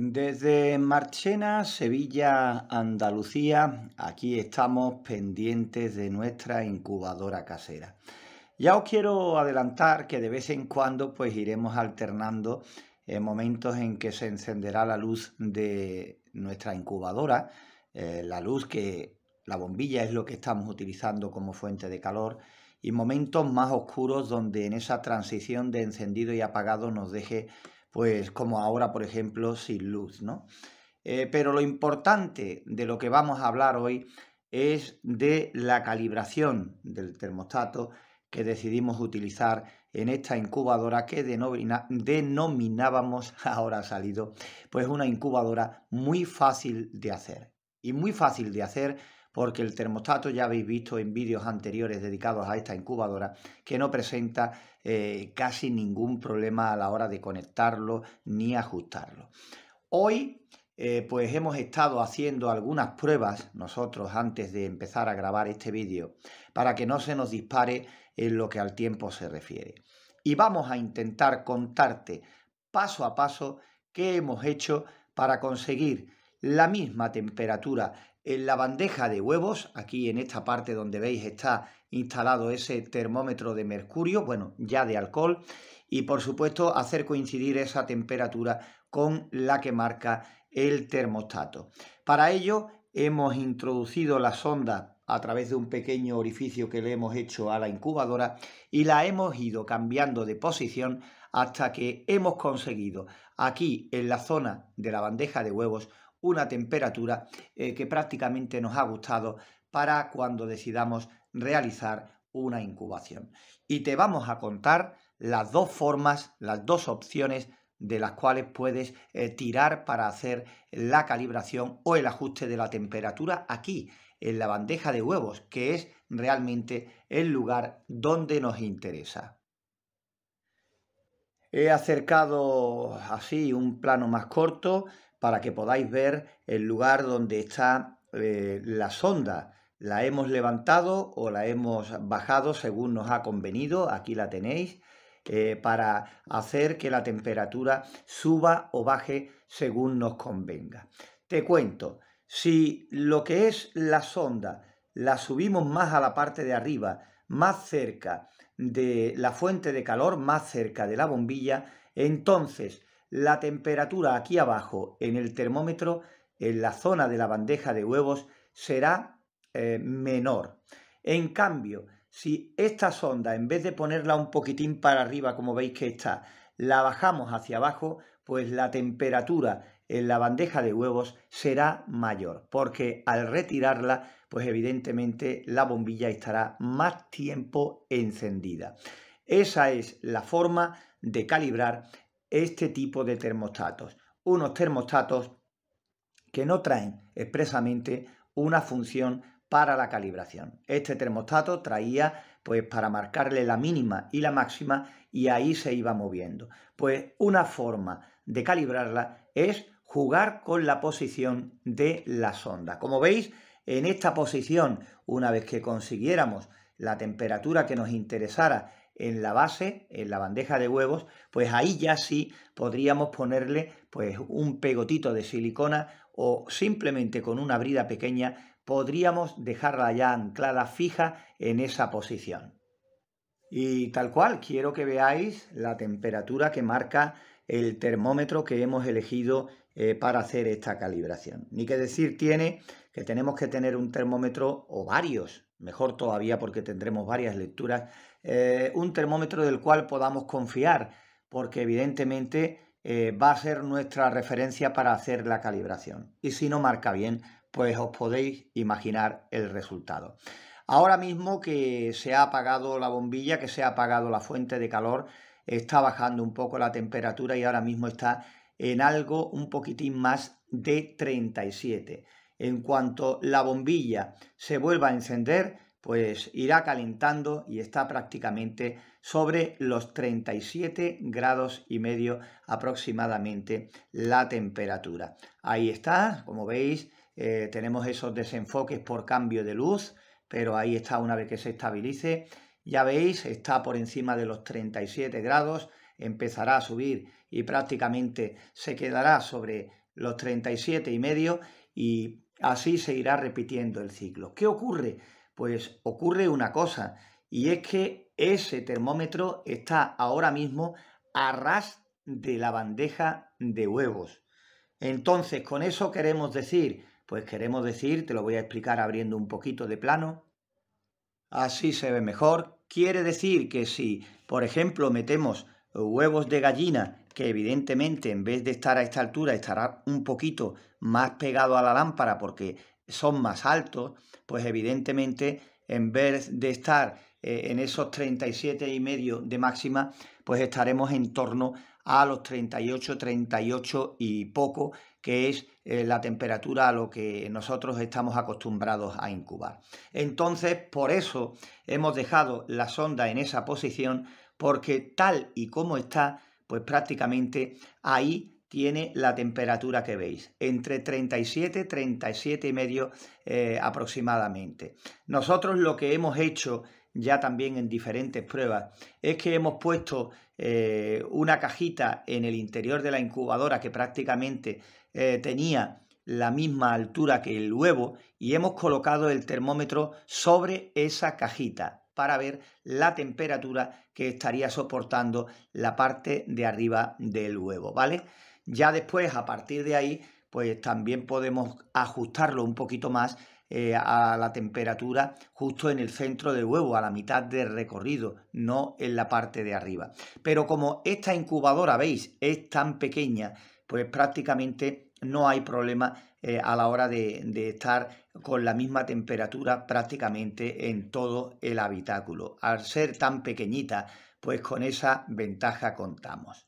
Desde Marchena, Sevilla, Andalucía, aquí estamos pendientes de nuestra incubadora casera. Ya os quiero adelantar que de vez en cuando pues iremos alternando eh, momentos en que se encenderá la luz de nuestra incubadora, eh, la luz que la bombilla es lo que estamos utilizando como fuente de calor y momentos más oscuros donde en esa transición de encendido y apagado nos deje pues como ahora, por ejemplo, sin luz, ¿no? Eh, pero lo importante de lo que vamos a hablar hoy es de la calibración del termostato que decidimos utilizar en esta incubadora que denominábamos, ahora salido, pues una incubadora muy fácil de hacer. Y muy fácil de hacer porque el termostato ya habéis visto en vídeos anteriores dedicados a esta incubadora que no presenta eh, casi ningún problema a la hora de conectarlo ni ajustarlo. Hoy eh, pues hemos estado haciendo algunas pruebas nosotros antes de empezar a grabar este vídeo para que no se nos dispare en lo que al tiempo se refiere. Y vamos a intentar contarte paso a paso qué hemos hecho para conseguir la misma temperatura en la bandeja de huevos, aquí en esta parte donde veis está instalado ese termómetro de mercurio, bueno, ya de alcohol, y por supuesto hacer coincidir esa temperatura con la que marca el termostato. Para ello hemos introducido la sonda a través de un pequeño orificio que le hemos hecho a la incubadora y la hemos ido cambiando de posición hasta que hemos conseguido aquí en la zona de la bandeja de huevos una temperatura eh, que prácticamente nos ha gustado para cuando decidamos realizar una incubación. Y te vamos a contar las dos formas, las dos opciones de las cuales puedes eh, tirar para hacer la calibración o el ajuste de la temperatura aquí, en la bandeja de huevos, que es realmente el lugar donde nos interesa. He acercado así un plano más corto para que podáis ver el lugar donde está eh, la sonda. La hemos levantado o la hemos bajado según nos ha convenido, aquí la tenéis, eh, para hacer que la temperatura suba o baje según nos convenga. Te cuento, si lo que es la sonda la subimos más a la parte de arriba, más cerca de la fuente de calor, más cerca de la bombilla, entonces la temperatura aquí abajo en el termómetro, en la zona de la bandeja de huevos, será eh, menor. En cambio, si esta sonda, en vez de ponerla un poquitín para arriba, como veis que está, la bajamos hacia abajo, pues la temperatura en la bandeja de huevos será mayor, porque al retirarla, pues evidentemente la bombilla estará más tiempo encendida. Esa es la forma de calibrar este tipo de termostatos. Unos termostatos que no traen expresamente una función para la calibración. Este termostato traía pues para marcarle la mínima y la máxima y ahí se iba moviendo. Pues una forma de calibrarla es jugar con la posición de la sonda. Como veis, en esta posición, una vez que consiguiéramos la temperatura que nos interesara en la base, en la bandeja de huevos, pues ahí ya sí podríamos ponerle pues un pegotito de silicona o simplemente con una brida pequeña podríamos dejarla ya anclada fija en esa posición. Y tal cual, quiero que veáis la temperatura que marca el termómetro que hemos elegido eh, para hacer esta calibración. Ni que decir tiene que tenemos que tener un termómetro o varios, mejor todavía porque tendremos varias lecturas eh, un termómetro del cual podamos confiar, porque evidentemente eh, va a ser nuestra referencia para hacer la calibración. Y si no marca bien, pues os podéis imaginar el resultado. Ahora mismo que se ha apagado la bombilla, que se ha apagado la fuente de calor, está bajando un poco la temperatura y ahora mismo está en algo un poquitín más de 37. En cuanto la bombilla se vuelva a encender, pues irá calentando y está prácticamente sobre los 37 grados y medio aproximadamente la temperatura. Ahí está, como veis, eh, tenemos esos desenfoques por cambio de luz, pero ahí está una vez que se estabilice. Ya veis, está por encima de los 37 grados, empezará a subir y prácticamente se quedará sobre los 37 y medio y así se irá repitiendo el ciclo. ¿Qué ocurre? pues ocurre una cosa, y es que ese termómetro está ahora mismo a ras de la bandeja de huevos. Entonces, con eso queremos decir, pues queremos decir, te lo voy a explicar abriendo un poquito de plano, así se ve mejor, quiere decir que si, por ejemplo, metemos huevos de gallina, que evidentemente en vez de estar a esta altura estará un poquito más pegado a la lámpara porque son más altos, pues evidentemente en vez de estar eh, en esos 37 y medio de máxima, pues estaremos en torno a los 38, 38 y poco, que es eh, la temperatura a lo que nosotros estamos acostumbrados a incubar. Entonces, por eso hemos dejado la sonda en esa posición, porque tal y como está, pues prácticamente ahí tiene la temperatura que veis, entre 37, 37 y medio eh, aproximadamente. Nosotros lo que hemos hecho ya también en diferentes pruebas, es que hemos puesto eh, una cajita en el interior de la incubadora que prácticamente eh, tenía la misma altura que el huevo y hemos colocado el termómetro sobre esa cajita para ver la temperatura que estaría soportando la parte de arriba del huevo, ¿vale? Ya después, a partir de ahí, pues también podemos ajustarlo un poquito más eh, a la temperatura justo en el centro del huevo, a la mitad del recorrido, no en la parte de arriba. Pero como esta incubadora, veis, es tan pequeña, pues prácticamente no hay problema eh, a la hora de, estar con la misma temperatura prácticamente en todo el habitáculo. Al ser tan pequeñita, pues con esa ventaja contamos.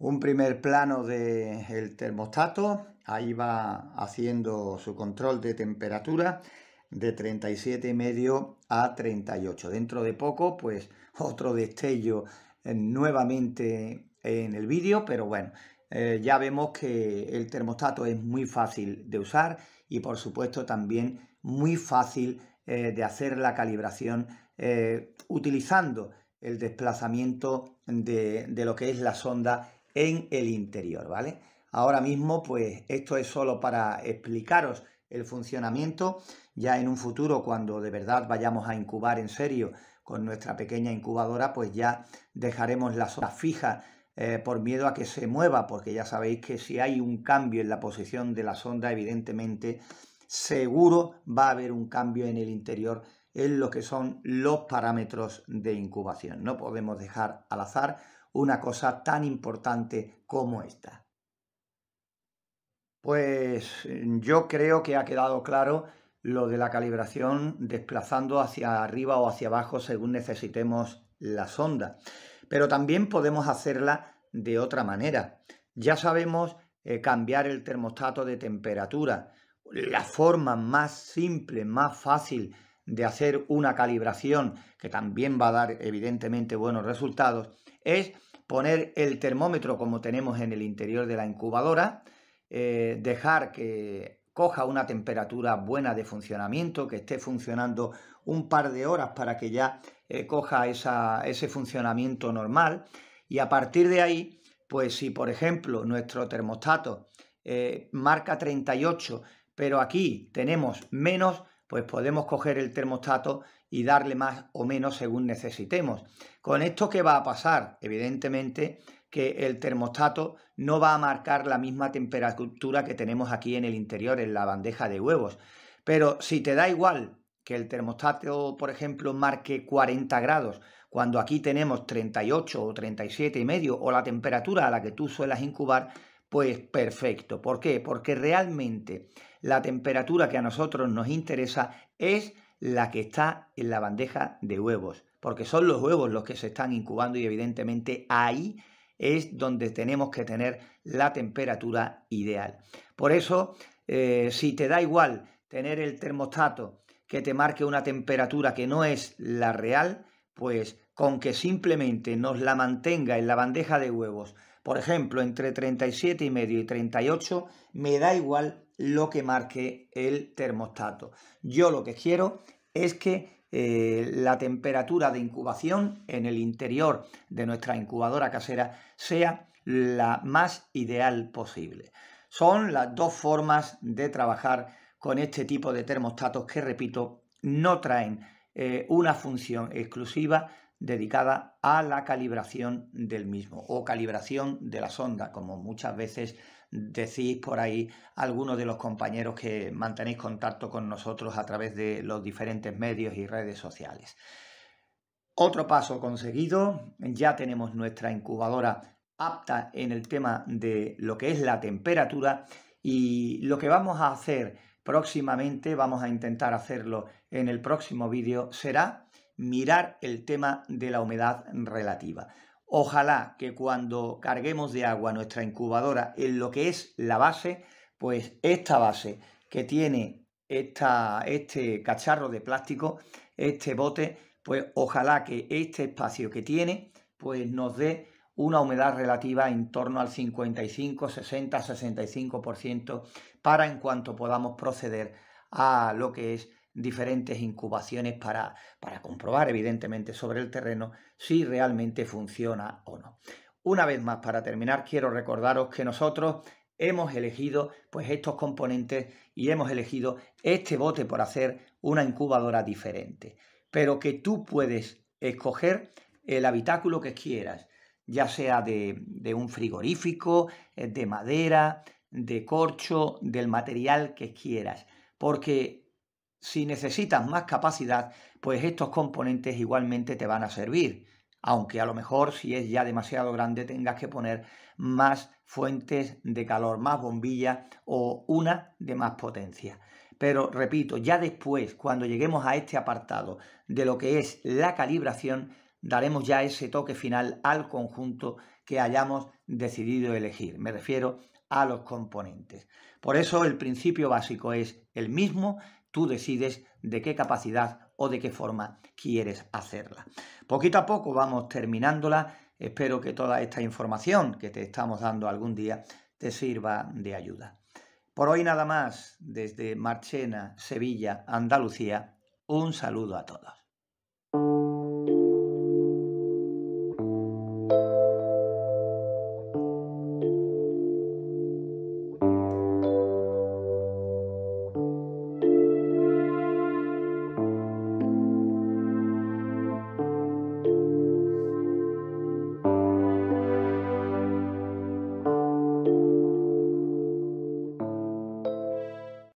un primer plano del el termostato, ahí va haciendo su control de temperatura de 37,5 a 38. Dentro de poco, pues otro destello eh, nuevamente en el vídeo, pero bueno, eh, ya vemos que el termostato es muy fácil de usar y por supuesto también muy fácil eh, de hacer la calibración utilizando el desplazamiento de, de lo que es la sonda en el interior, ¿vale? Ahora mismo, pues esto es solo para explicaros el funcionamiento. Ya en un futuro, cuando de verdad vayamos a incubar en serio con nuestra pequeña incubadora, pues ya dejaremos la sonda fija eh, por miedo a que se mueva, porque ya sabéis que si hay un cambio en la posición de la sonda, evidentemente seguro va a haber un cambio en el interior en lo que son los parámetros de incubación. No podemos dejar al azar una cosa tan importante como esta. Pues yo creo que ha quedado claro lo de la calibración desplazando hacia arriba o hacia abajo según necesitemos la sonda. Pero también podemos hacerla de otra manera. Ya sabemos eh, cambiar el termostato de temperatura. La forma más simple, más fácil de hacer una calibración que también va a dar evidentemente buenos resultados, es poner el termómetro como tenemos en el interior de la incubadora, eh, dejar que coja una temperatura buena de funcionamiento, que esté funcionando un par de horas para que ya eh, coja esa, ese funcionamiento normal y a partir de ahí, pues si por ejemplo nuestro termostato eh, marca 38, pero aquí tenemos menos, pues podemos coger el termostato y darle más o menos según necesitemos. ¿Con esto qué va a pasar? Evidentemente que el termostato no va a marcar la misma temperatura que tenemos aquí en el interior, en la bandeja de huevos. Pero si te da igual que el termostato, por ejemplo, marque 40 grados, cuando aquí tenemos 38 o 37 y medio, o la temperatura a la que tú suelas incubar, pues perfecto. ¿Por qué? Porque realmente la temperatura que a nosotros nos interesa es la que está en la bandeja de huevos, porque son los huevos los que se están incubando y evidentemente ahí es donde tenemos que tener la temperatura ideal. Por eso, eh, si te da igual tener el termostato que te marque una temperatura que no es la real, pues con que simplemente nos la mantenga en la bandeja de huevos por ejemplo, entre 37 y medio y 38, me da igual lo que marque el termostato. Yo lo que quiero es que eh, la temperatura de incubación en el interior de nuestra incubadora casera sea la más ideal posible. Son las dos formas de trabajar con este tipo de termostatos que, repito, no traen eh, una función exclusiva, dedicada a la calibración del mismo o calibración de la sonda, como muchas veces decís por ahí algunos de los compañeros que mantenéis contacto con nosotros a través de los diferentes medios y redes sociales. Otro paso conseguido, ya tenemos nuestra incubadora apta en el tema de lo que es la temperatura y lo que vamos a hacer próximamente, vamos a intentar hacerlo en el próximo vídeo, será mirar el tema de la humedad relativa. Ojalá que cuando carguemos de agua nuestra incubadora en lo que es la base, pues esta base que tiene esta, este cacharro de plástico, este bote, pues ojalá que este espacio que tiene, pues nos dé una humedad relativa en torno al 55, 60, 65% para en cuanto podamos proceder a lo que es diferentes incubaciones para, para comprobar, evidentemente, sobre el terreno si realmente funciona o no. Una vez más, para terminar, quiero recordaros que nosotros hemos elegido pues estos componentes y hemos elegido este bote por hacer una incubadora diferente, pero que tú puedes escoger el habitáculo que quieras, ya sea de, de un frigorífico, eh, de madera, de corcho, del material que quieras, porque si necesitas más capacidad, pues estos componentes igualmente te van a servir, aunque a lo mejor si es ya demasiado grande tengas que poner más fuentes de calor, más bombillas o una de más potencia. Pero repito, ya después, cuando lleguemos a este apartado de lo que es la calibración, daremos ya ese toque final al conjunto que hayamos decidido elegir. Me refiero a los componentes. Por eso el principio básico es el mismo tú decides de qué capacidad o de qué forma quieres hacerla. Poquito a poco vamos terminándola. Espero que toda esta información que te estamos dando algún día te sirva de ayuda. Por hoy nada más, desde Marchena, Sevilla, Andalucía, un saludo a todos.